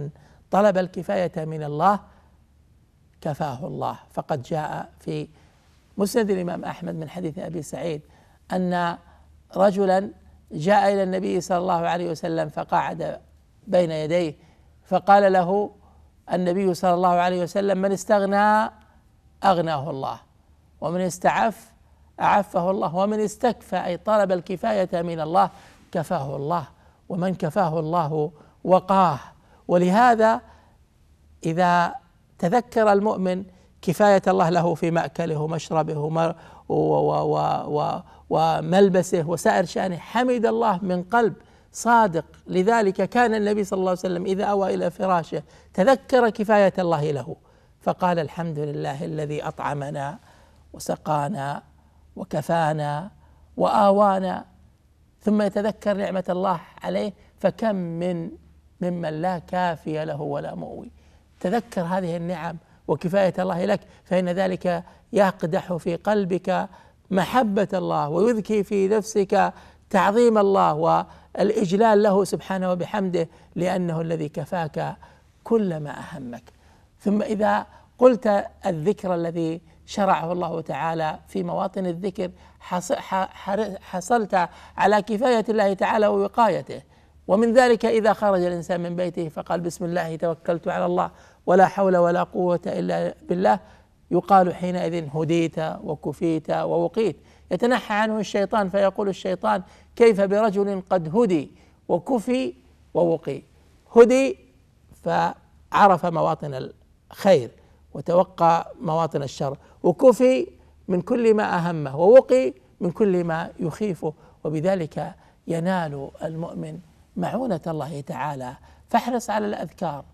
من طلب الكفايه من الله كفاه الله فقد جاء في مسند الامام احمد من حديث ابي سعيد ان رجلا جاء الى النبي صلى الله عليه وسلم فقعد بين يديه فقال له النبي صلى الله عليه وسلم من استغنى اغناه الله ومن استعف اعفه الله ومن استكفى اي طلب الكفايه من الله كفاه الله ومن كفاه الله وقاه ولهذا إذا تذكر المؤمن كفاية الله له في مأكله ومشربه وملبسه وسائر شأنه حمد الله من قلب صادق لذلك كان النبي صلى الله عليه وسلم إذا أوى إلى فراشه تذكر كفاية الله له فقال الحمد لله الذي أطعمنا وسقانا وكفانا وآوانا ثم يتذكر نعمة الله عليه فكم من ممن لا كافي له ولا مؤوي تذكر هذه النعم وكفاية الله لك فإن ذلك يقدح في قلبك محبة الله ويذكي في نفسك تعظيم الله والإجلال له سبحانه وبحمده لأنه الذي كفاك كل ما أهمك ثم إذا قلت الذكر الذي شرعه الله تعالى في مواطن الذكر حصلت على كفاية الله تعالى ووقايته ومن ذلك إذا خرج الإنسان من بيته فقال بسم الله توكلت على الله ولا حول ولا قوة إلا بالله يقال حينئذ هديت وكفيت ووقيت يتنحى عنه الشيطان فيقول الشيطان كيف برجل قد هدي وكفي ووقي هدي فعرف مواطن الخير وتوقى مواطن الشر وكفي من كل ما أهمه ووقي من كل ما يخيفه وبذلك ينال المؤمن معونة الله تعالى فاحرص على الأذكار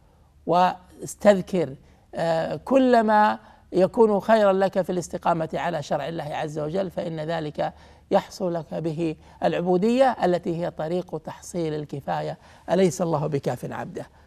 واستذكر آه، كلما يكون خيرا لك في الاستقامة على شرع الله عز وجل فإن ذلك يحصل لك به العبودية التي هي طريق تحصيل الكفاية أليس الله بكاف عبده